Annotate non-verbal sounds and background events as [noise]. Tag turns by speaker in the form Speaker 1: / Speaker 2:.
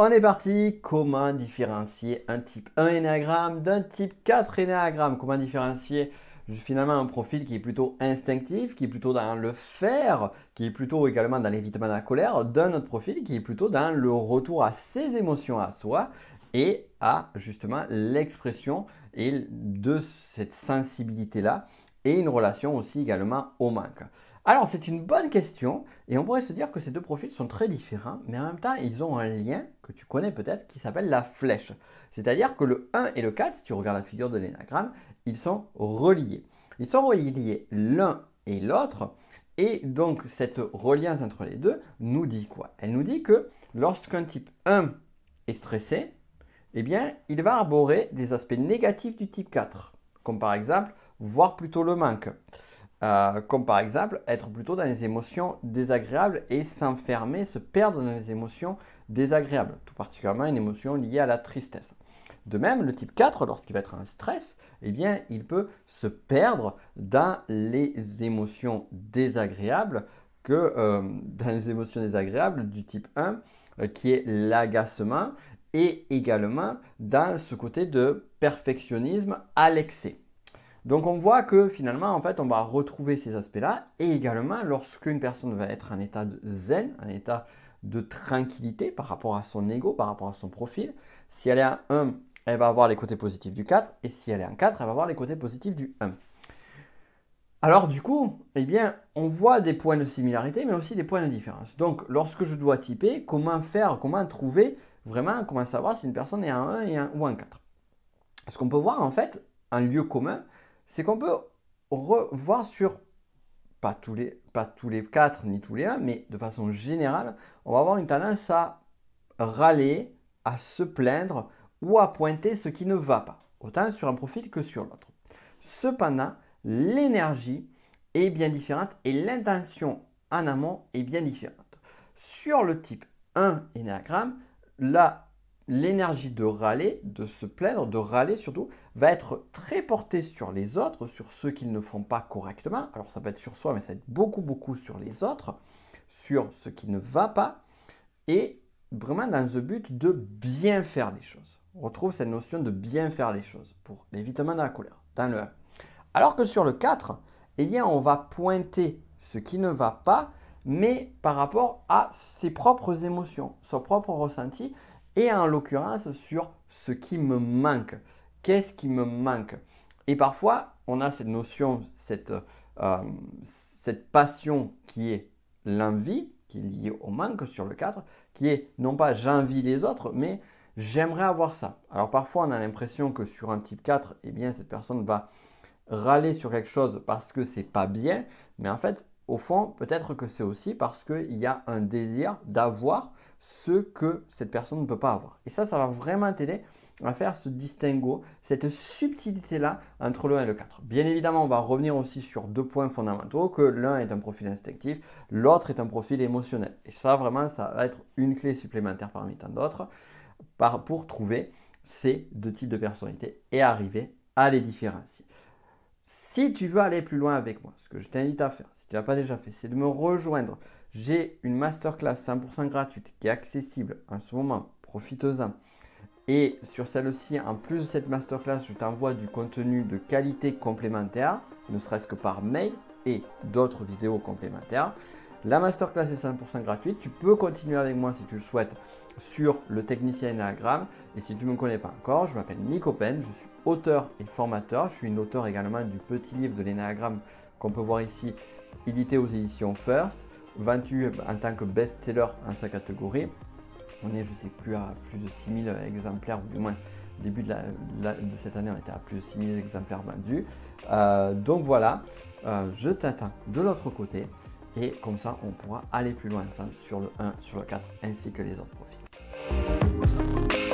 Speaker 1: On est parti, comment différencier un type 1 énagramme d'un type 4 énagramme Comment différencier finalement un profil qui est plutôt instinctif, qui est plutôt dans le faire, qui est plutôt également dans l'évitement de la colère, d'un autre profil qui est plutôt dans le retour à ses émotions à soi et à justement l'expression de cette sensibilité-là et une relation aussi également au manque. Alors, c'est une bonne question, et on pourrait se dire que ces deux profils sont très différents, mais en même temps, ils ont un lien que tu connais peut-être qui s'appelle la flèche. C'est-à-dire que le 1 et le 4, si tu regardes la figure de l'énagramme, ils sont reliés. Ils sont reliés l'un et l'autre, et donc cette reliance entre les deux nous dit quoi Elle nous dit que lorsqu'un type 1 est stressé, eh bien, il va arborer des aspects négatifs du type 4, comme par exemple voir plutôt le manque. Euh, comme par exemple être plutôt dans les émotions désagréables et s'enfermer, se perdre dans les émotions désagréables, tout particulièrement une émotion liée à la tristesse. De même, le type 4, lorsqu'il va être en stress, eh bien, il peut se perdre dans les émotions désagréables que euh, [laughs] dans les émotions désagréables du type 1, euh, qui est l'agacement, et également dans ce côté de perfectionnisme à l'excès. Donc on voit que finalement, en fait, on va retrouver ces aspects-là. Et également, lorsqu'une personne va être en état de zen, en état de tranquillité par rapport à son ego, par rapport à son profil, si elle est à 1, elle va avoir les côtés positifs du 4. Et si elle est en 4, elle va avoir les côtés positifs du 1. Alors du coup, eh bien, on voit des points de similarité, mais aussi des points de différence. Donc, lorsque je dois typer, comment faire, comment trouver vraiment, comment savoir si une personne est à 1 ou un 4 Ce qu'on peut voir, en fait, un lieu commun, c'est qu'on peut revoir sur, pas tous, les, pas tous les quatre ni tous les un, mais de façon générale, on va avoir une tendance à râler, à se plaindre ou à pointer ce qui ne va pas, autant sur un profil que sur l'autre. Cependant, l'énergie est bien différente et l'intention en amont est bien différente. Sur le type 1 énagramme, là, l'énergie de râler, de se plaindre, de râler surtout, va être très portée sur les autres, sur ceux qu'ils ne font pas correctement. Alors ça peut être sur soi, mais ça va être beaucoup, beaucoup sur les autres, sur ce qui ne va pas, et vraiment dans le but de bien faire les choses. On retrouve cette notion de bien faire les choses pour l'évitement de la couleur, dans le 1. Alors que sur le 4, eh bien, on va pointer ce qui ne va pas, mais par rapport à ses propres émotions, son propre ressenti, et en l'occurrence sur ce qui me manque. Qu'est-ce qui me manque Et parfois, on a cette notion, cette, euh, cette passion qui est l'envie, qui est liée au manque sur le cadre, qui est non pas j'envie les autres, mais j'aimerais avoir ça. Alors parfois, on a l'impression que sur un type 4, eh bien, cette personne va râler sur quelque chose parce que c'est pas bien, mais en fait, au fond, peut-être que c'est aussi parce qu'il y a un désir d'avoir ce que cette personne ne peut pas avoir. Et ça, ça va vraiment t'aider à faire ce distinguo, cette subtilité-là entre le 1 et le 4. Bien évidemment, on va revenir aussi sur deux points fondamentaux, que l'un est un profil instinctif, l'autre est un profil émotionnel. Et ça, vraiment, ça va être une clé supplémentaire parmi tant d'autres pour trouver ces deux types de personnalités et arriver à les différencier. Si tu veux aller plus loin avec moi, ce que je t'invite à faire, si tu ne l'as pas déjà fait, c'est de me rejoindre j'ai une masterclass 100% gratuite qui est accessible en ce moment, profite en Et sur celle-ci, en plus de cette masterclass, je t'envoie du contenu de qualité complémentaire, ne serait-ce que par mail et d'autres vidéos complémentaires. La masterclass est 100% gratuite. Tu peux continuer avec moi si tu le souhaites sur le technicien Enneagram. Et si tu ne me connais pas encore, je m'appelle Nico Pen, je suis auteur et formateur. Je suis une auteur également du petit livre de l'Enneagram qu'on peut voir ici, édité aux éditions First vendu en tant que best-seller en sa catégorie. On est, je ne sais plus, à plus de 6000 exemplaires, ou du moins, début de, de, cette année, on était à plus de 6000 exemplaires vendus. Euh, donc voilà, euh, je t'attends de l'autre côté, et comme ça, on pourra aller plus loin ensemble hein, sur le 1, sur le 4, ainsi que les autres profils.